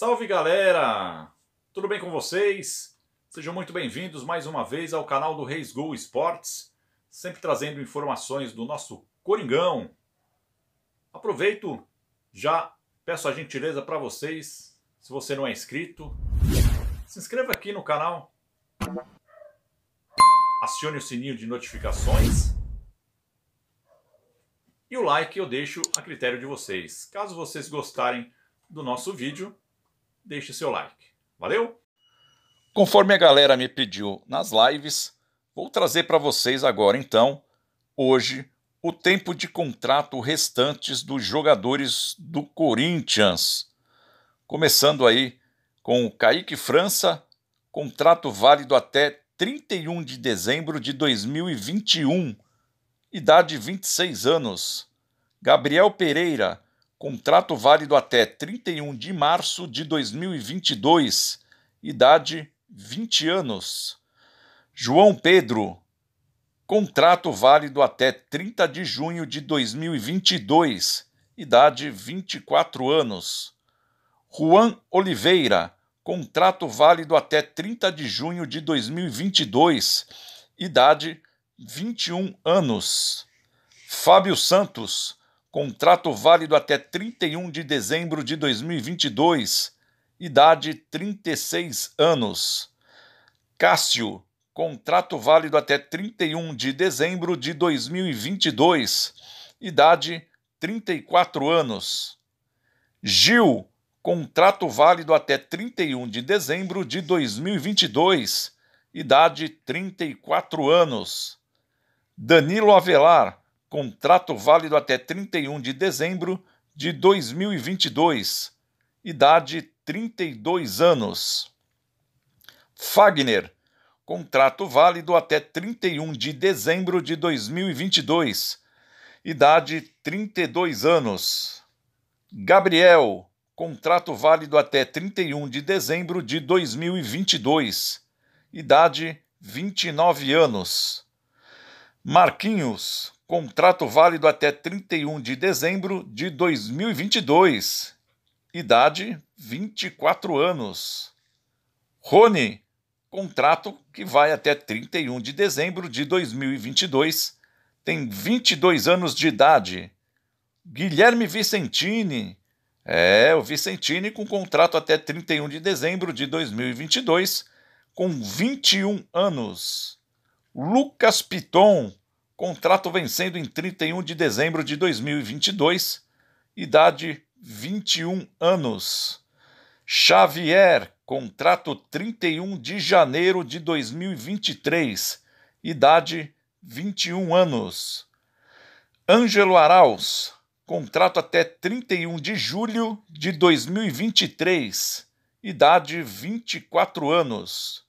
Salve galera! Tudo bem com vocês? Sejam muito bem-vindos mais uma vez ao canal do Reis Gol Esportes, sempre trazendo informações do nosso Coringão. Aproveito, já peço a gentileza para vocês, se você não é inscrito, se inscreva aqui no canal, acione o sininho de notificações e o like eu deixo a critério de vocês. Caso vocês gostarem do nosso vídeo, deixe seu like. Valeu? Conforme a galera me pediu nas lives, vou trazer para vocês agora então, hoje, o tempo de contrato restantes dos jogadores do Corinthians. Começando aí com o Kaique França, contrato válido até 31 de dezembro de 2021, idade 26 anos. Gabriel Pereira, Contrato válido até 31 de março de 2022. Idade 20 anos. João Pedro. Contrato válido até 30 de junho de 2022. Idade 24 anos. Juan Oliveira. Contrato válido até 30 de junho de 2022. Idade 21 anos. Fábio Santos Contrato válido até 31 de dezembro de 2022. Idade 36 anos. Cássio. Contrato válido até 31 de dezembro de 2022. Idade 34 anos. Gil. Contrato válido até 31 de dezembro de 2022. Idade 34 anos. Danilo Avelar contrato válido até 31 de dezembro de 2022, idade 32 anos. Fagner, contrato válido até 31 de dezembro de 2022, idade 32 anos. Gabriel, contrato válido até 31 de dezembro de 2022, idade 29 anos. Marquinhos, Contrato válido até 31 de dezembro de 2022. Idade: 24 anos. Rony, contrato que vai até 31 de dezembro de 2022. Tem 22 anos de idade. Guilherme Vicentini, é, o Vicentini com contrato até 31 de dezembro de 2022, com 21 anos. Lucas Piton, contrato vencendo em 31 de dezembro de 2022, idade 21 anos. Xavier, contrato 31 de janeiro de 2023, idade 21 anos. Ângelo Arauz, contrato até 31 de julho de 2023, idade 24 anos.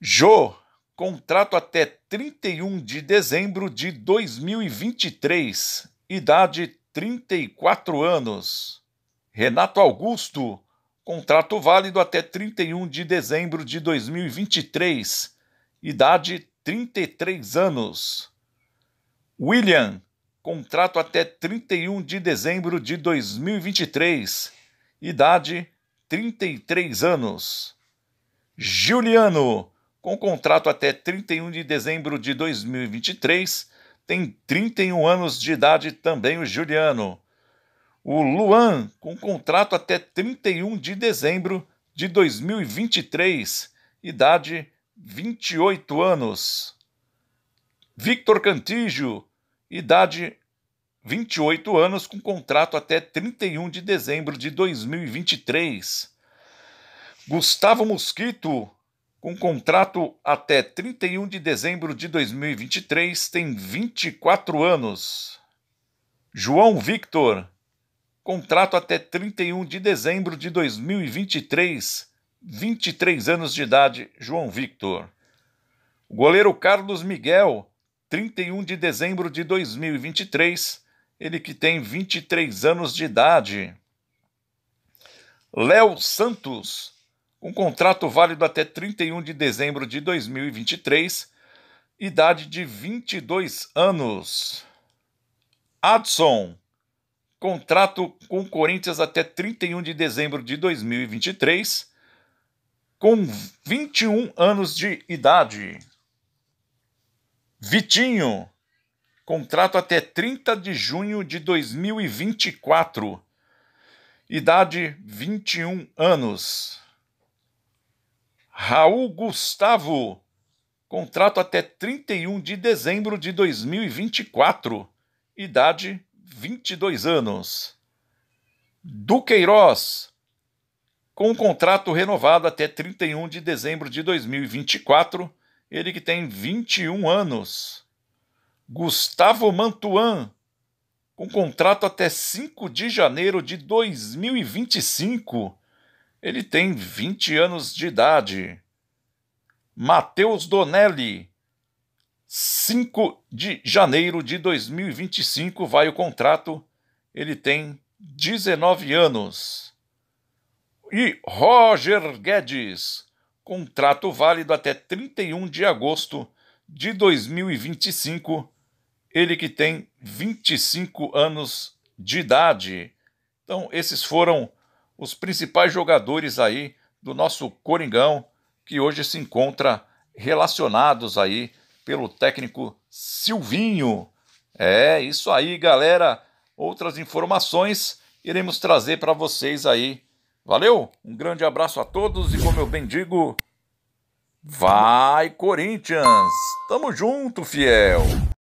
Jô contrato até 31 de dezembro de 2023, idade 34 anos. Renato Augusto, contrato válido até 31 de dezembro de 2023, idade 33 anos. William, contrato até 31 de dezembro de 2023, idade 33 anos. Juliano, contrato com contrato até 31 de dezembro de 2023, tem 31 anos de idade também o Juliano. O Luan, com contrato até 31 de dezembro de 2023, idade 28 anos. Victor Cantígio, idade 28 anos, com contrato até 31 de dezembro de 2023. Gustavo Mosquito, com contrato até 31 de dezembro de 2023, tem 24 anos. João Victor, contrato até 31 de dezembro de 2023, 23 anos de idade, João Victor. O goleiro Carlos Miguel, 31 de dezembro de 2023, ele que tem 23 anos de idade. Léo Santos, um contrato válido até 31 de dezembro de 2023, idade de 22 anos. Adson, contrato com Corinthians até 31 de dezembro de 2023, com 21 anos de idade. Vitinho, contrato até 30 de junho de 2024, idade 21 anos. Raul Gustavo. Contrato até 31 de dezembro de 2024. Idade 22 anos. Duqueiroz. Com contrato renovado até 31 de dezembro de 2024. Ele que tem 21 anos. Gustavo Mantuan. Com contrato até 5 de janeiro de 2025 ele tem 20 anos de idade. Matheus Donelli, 5 de janeiro de 2025 vai o contrato. Ele tem 19 anos. E Roger Guedes, contrato válido até 31 de agosto de 2025. Ele que tem 25 anos de idade. Então, esses foram os principais jogadores aí do nosso Coringão, que hoje se encontra relacionados aí pelo técnico Silvinho. É isso aí, galera. Outras informações iremos trazer para vocês aí. Valeu? Um grande abraço a todos e como eu bem digo, vai Corinthians. Tamo junto, fiel.